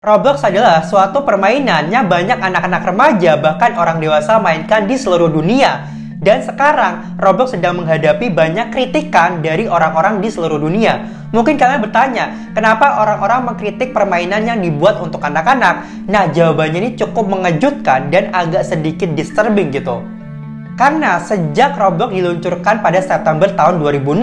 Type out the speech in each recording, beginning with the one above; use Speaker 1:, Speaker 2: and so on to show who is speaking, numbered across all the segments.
Speaker 1: Roblox adalah suatu permainannya banyak anak-anak remaja bahkan orang dewasa mainkan di seluruh dunia. Dan sekarang Roblox sedang menghadapi banyak kritikan dari orang-orang di seluruh dunia. Mungkin kalian bertanya, kenapa orang-orang mengkritik permainan yang dibuat untuk anak-anak? Nah, jawabannya ini cukup mengejutkan dan agak sedikit disturbing gitu. Karena sejak Roblox diluncurkan pada September tahun 2006,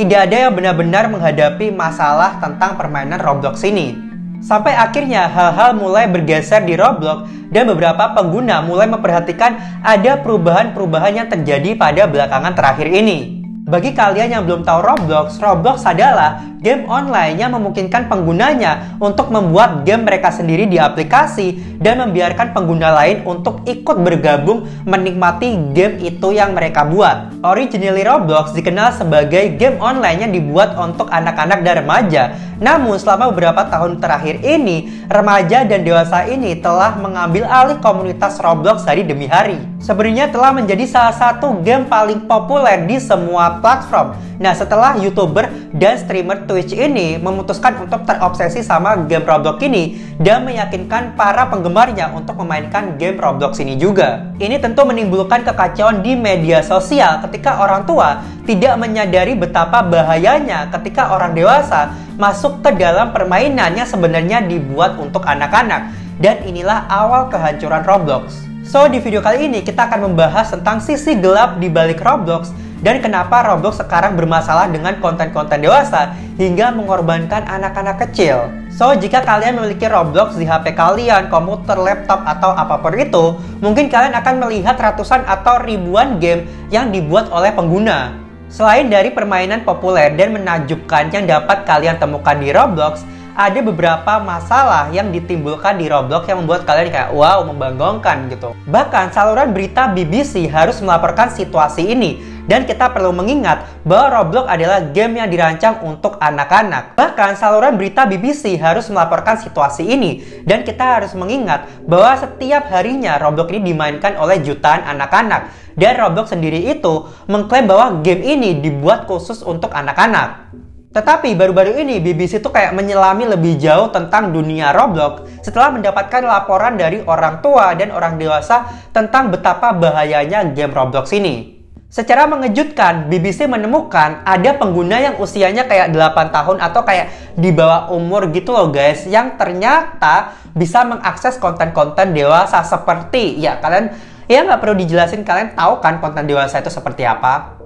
Speaker 1: tidak ada yang benar-benar menghadapi masalah tentang permainan Roblox ini. Sampai akhirnya hal-hal mulai bergeser di Roblox dan beberapa pengguna mulai memperhatikan ada perubahan-perubahan yang terjadi pada belakangan terakhir ini. Bagi kalian yang belum tahu Roblox, Roblox adalah game online yang memungkinkan penggunanya untuk membuat game mereka sendiri di aplikasi dan membiarkan pengguna lain untuk ikut bergabung menikmati game itu yang mereka buat. Originally Roblox dikenal sebagai game online yang dibuat untuk anak-anak dan remaja. Namun selama beberapa tahun terakhir ini, remaja dan dewasa ini telah mengambil alih komunitas Roblox hari demi hari. Sebenarnya telah menjadi salah satu game paling populer di semua platform. Nah, setelah YouTuber dan streamer Twitch ini memutuskan untuk terobsesi sama game Roblox ini dan meyakinkan para penggemarnya untuk memainkan game Roblox ini juga. Ini tentu menimbulkan kekacauan di media sosial ketika orang tua tidak menyadari betapa bahayanya ketika orang dewasa masuk ke dalam permainan yang sebenarnya dibuat untuk anak-anak. Dan inilah awal kehancuran Roblox. So, di video kali ini kita akan membahas tentang sisi gelap di balik Roblox dan kenapa Roblox sekarang bermasalah dengan konten-konten dewasa hingga mengorbankan anak-anak kecil. So, jika kalian memiliki Roblox di HP kalian, komputer, laptop, atau apapun itu, mungkin kalian akan melihat ratusan atau ribuan game yang dibuat oleh pengguna. Selain dari permainan populer dan menajubkan yang dapat kalian temukan di Roblox, ada beberapa masalah yang ditimbulkan di Roblox yang membuat kalian kayak wow membanggongkan gitu. Bahkan saluran berita BBC harus melaporkan situasi ini dan kita perlu mengingat bahwa Roblox adalah game yang dirancang untuk anak-anak. Bahkan saluran berita BBC harus melaporkan situasi ini. Dan kita harus mengingat bahwa setiap harinya Roblox ini dimainkan oleh jutaan anak-anak. Dan Roblox sendiri itu mengklaim bahwa game ini dibuat khusus untuk anak-anak. Tetapi baru-baru ini BBC itu kayak menyelami lebih jauh tentang dunia Roblox setelah mendapatkan laporan dari orang tua dan orang dewasa tentang betapa bahayanya game Roblox ini. Secara mengejutkan, BBC menemukan ada pengguna yang usianya kayak 8 tahun atau kayak di bawah umur gitu loh guys, yang ternyata bisa mengakses konten-konten dewasa seperti ya kalian ya nggak perlu dijelasin kalian tahu kan konten dewasa itu seperti apa?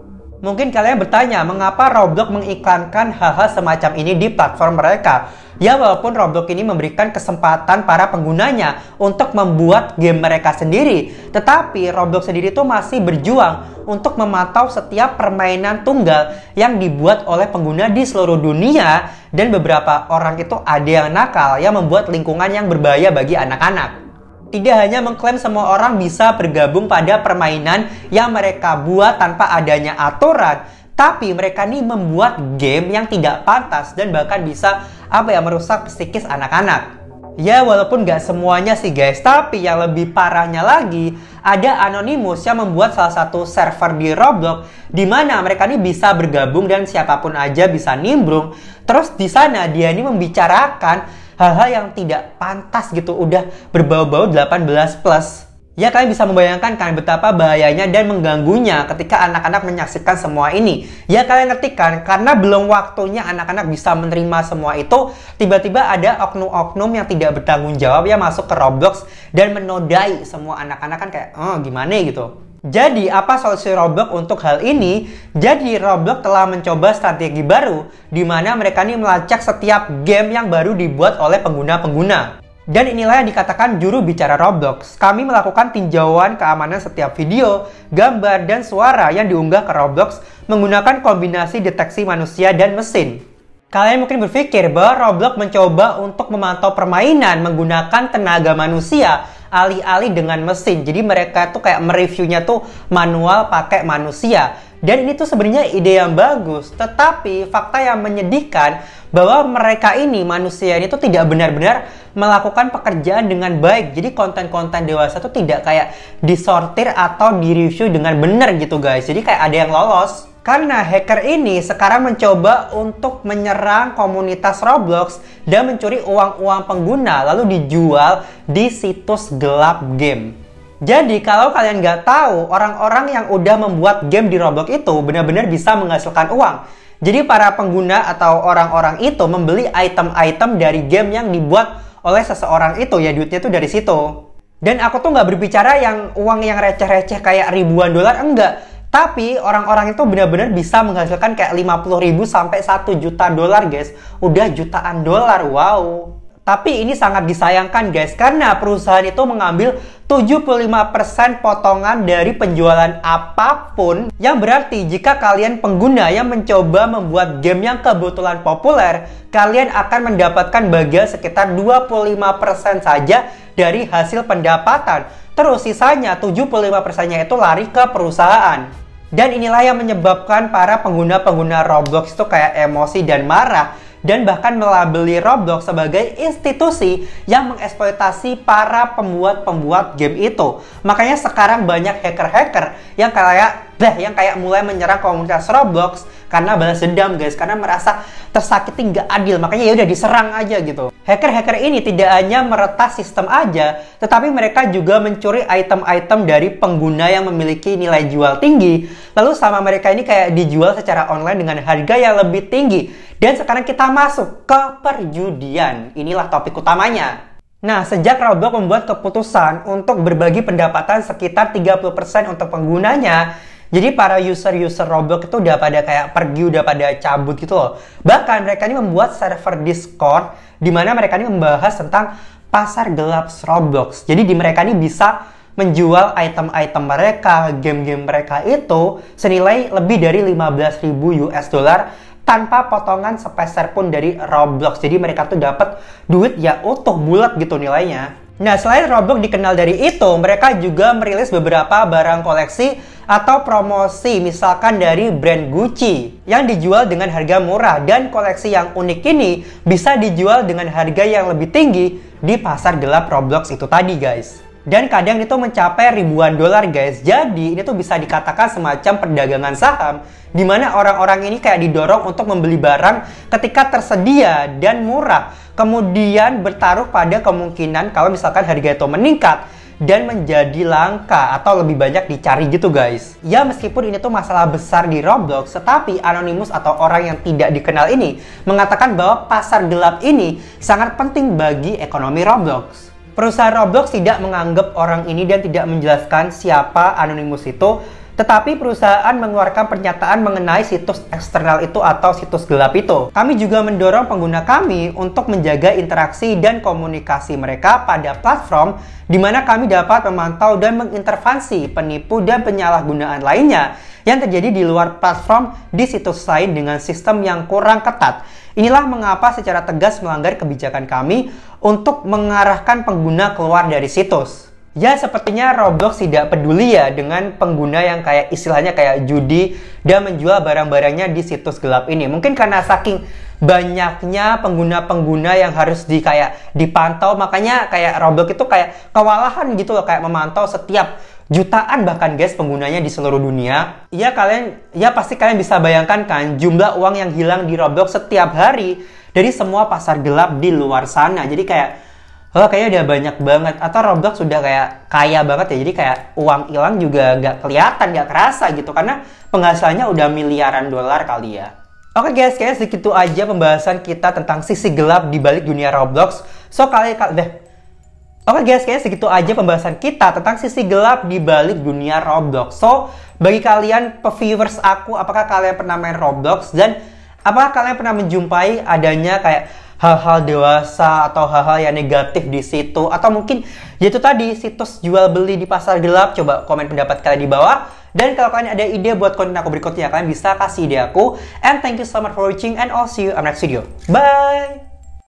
Speaker 1: Mungkin kalian bertanya, mengapa Roblox mengiklankan hal-hal semacam ini di platform mereka? Ya, walaupun Roblox ini memberikan kesempatan para penggunanya untuk membuat game mereka sendiri, tetapi Roblox sendiri itu masih berjuang untuk memantau setiap permainan tunggal yang dibuat oleh pengguna di seluruh dunia dan beberapa orang itu ada yang nakal yang membuat lingkungan yang berbahaya bagi anak-anak tidak hanya mengklaim semua orang bisa bergabung pada permainan yang mereka buat tanpa adanya aturan, tapi mereka ini membuat game yang tidak pantas dan bahkan bisa apa ya merusak psikis anak-anak. Ya walaupun gak semuanya sih guys, tapi yang lebih parahnya lagi ada Anonymous yang membuat salah satu server di Roblox di mana mereka ini bisa bergabung dan siapapun aja bisa nimbrung. Terus di sana dia ini membicarakan hal-hal yang tidak pantas gitu udah berbau-bau 18 plus Ya kalian bisa membayangkan kan betapa bahayanya dan mengganggunya ketika anak-anak menyaksikan semua ini. Ya kalian ngerti kan karena belum waktunya anak-anak bisa menerima semua itu, tiba-tiba ada oknum-oknum yang tidak bertanggung jawab yang masuk ke Roblox dan menodai semua anak-anak kan kayak, "Oh, gimana ya? gitu." Jadi, apa solusi Roblox untuk hal ini? Jadi, Roblox telah mencoba strategi baru di mana mereka ini melacak setiap game yang baru dibuat oleh pengguna-pengguna. Dan inilah yang dikatakan juru bicara Roblox. Kami melakukan tinjauan keamanan setiap video, gambar, dan suara yang diunggah ke Roblox menggunakan kombinasi deteksi manusia dan mesin. Kalian mungkin berpikir bahwa Roblox mencoba untuk memantau permainan menggunakan tenaga manusia alih-alih dengan mesin. Jadi mereka tuh kayak mereviewnya tuh manual pakai manusia. Dan ini tuh sebenarnya ide yang bagus, tetapi fakta yang menyedihkan bahwa mereka ini manusia ini tuh tidak benar-benar melakukan pekerjaan dengan baik. Jadi konten-konten dewasa tuh tidak kayak disortir atau direview dengan benar gitu guys. Jadi kayak ada yang lolos, karena hacker ini sekarang mencoba untuk menyerang komunitas Roblox dan mencuri uang-uang pengguna lalu dijual di situs gelap game. Jadi kalau kalian nggak tahu, orang-orang yang udah membuat game di Roblox itu benar-benar bisa menghasilkan uang. Jadi para pengguna atau orang-orang itu membeli item-item dari game yang dibuat oleh seseorang itu, ya duitnya itu dari situ. Dan aku tuh nggak berbicara yang uang yang receh-receh kayak ribuan dolar, enggak tapi orang-orang itu benar-benar bisa menghasilkan kayak 50 ribu sampai 1 juta dolar guys. Udah jutaan dolar, wow. Tapi ini sangat disayangkan guys, karena perusahaan itu mengambil 75% potongan dari penjualan apapun yang berarti jika kalian pengguna yang mencoba membuat game yang kebetulan populer, kalian akan mendapatkan bagian sekitar 25% saja dari hasil pendapatan. Terus sisanya 75%-nya itu lari ke perusahaan. Dan inilah yang menyebabkan para pengguna-pengguna Roblox itu kayak emosi dan marah dan bahkan melabeli Roblox sebagai institusi yang mengeksploitasi para pembuat-pembuat game itu. Makanya sekarang banyak hacker-hacker yang kayak bah yang kayak mulai menyerang komunitas Roblox karena balas dendam guys karena merasa tersakiti nggak adil makanya ya udah diserang aja gitu hacker-hacker ini tidak hanya meretas sistem aja tetapi mereka juga mencuri item-item dari pengguna yang memiliki nilai jual tinggi lalu sama mereka ini kayak dijual secara online dengan harga yang lebih tinggi dan sekarang kita masuk ke perjudian inilah topik utamanya Nah, sejak Roblox membuat keputusan untuk berbagi pendapatan sekitar 30% untuk penggunanya, jadi para user-user Roblox itu udah pada kayak pergi, udah pada cabut gitu loh. Bahkan mereka ini membuat server Discord di mana mereka ini membahas tentang pasar gelap Roblox. Jadi di mereka ini bisa menjual item-item mereka, game-game mereka itu senilai lebih dari 15.000 US dollar tanpa potongan sepeser pun dari Roblox. Jadi mereka tuh dapat duit ya utuh bulat gitu nilainya. Nah, selain Roblox dikenal dari itu, mereka juga merilis beberapa barang koleksi atau promosi, misalkan dari brand Gucci yang dijual dengan harga murah dan koleksi yang unik ini bisa dijual dengan harga yang lebih tinggi di pasar gelap Roblox itu tadi, guys dan kadang itu mencapai ribuan dolar guys. Jadi ini tuh bisa dikatakan semacam perdagangan saham di mana orang-orang ini kayak didorong untuk membeli barang ketika tersedia dan murah. Kemudian bertaruh pada kemungkinan kalau misalkan harga itu meningkat dan menjadi langka atau lebih banyak dicari gitu guys. Ya meskipun ini tuh masalah besar di Roblox, tetapi Anonymous atau orang yang tidak dikenal ini mengatakan bahwa pasar gelap ini sangat penting bagi ekonomi Roblox. Perusahaan Roblox tidak menganggap orang ini dan tidak menjelaskan siapa Anonymous itu tetapi perusahaan mengeluarkan pernyataan mengenai situs eksternal itu atau situs gelap itu. Kami juga mendorong pengguna kami untuk menjaga interaksi dan komunikasi mereka pada platform di mana kami dapat memantau dan mengintervensi penipu dan penyalahgunaan lainnya yang terjadi di luar platform di situs lain dengan sistem yang kurang ketat. Inilah mengapa secara tegas melanggar kebijakan kami untuk mengarahkan pengguna keluar dari situs ya sepertinya Roblox tidak peduli ya dengan pengguna yang kayak istilahnya kayak judi dan menjual barang-barangnya di situs gelap ini. Mungkin karena saking banyaknya pengguna-pengguna yang harus di kayak dipantau, makanya kayak Roblox itu kayak kewalahan gitu loh kayak memantau setiap jutaan bahkan guys penggunanya di seluruh dunia. Ya kalian ya pasti kalian bisa bayangkan kan jumlah uang yang hilang di Roblox setiap hari dari semua pasar gelap di luar sana. Jadi kayak oh kayaknya udah banyak banget atau Roblox sudah kayak kaya banget ya jadi kayak uang hilang juga nggak kelihatan nggak kerasa gitu karena penghasilannya udah miliaran dolar kali ya Oke okay guys, kayaknya segitu aja pembahasan kita tentang sisi gelap di balik dunia Roblox. So kalian kali deh. Oke okay guys, kayaknya segitu aja pembahasan kita tentang sisi gelap di balik dunia Roblox. So, bagi kalian viewers aku, apakah kalian pernah main Roblox dan apakah kalian pernah menjumpai adanya kayak hal-hal dewasa atau hal-hal yang negatif di situ atau mungkin yaitu tadi situs jual beli di pasar gelap coba komen pendapat kalian di bawah dan kalau kalian ada ide buat konten aku berikutnya kalian bisa kasih ide aku and thank you so much for watching and I'll see you on next video bye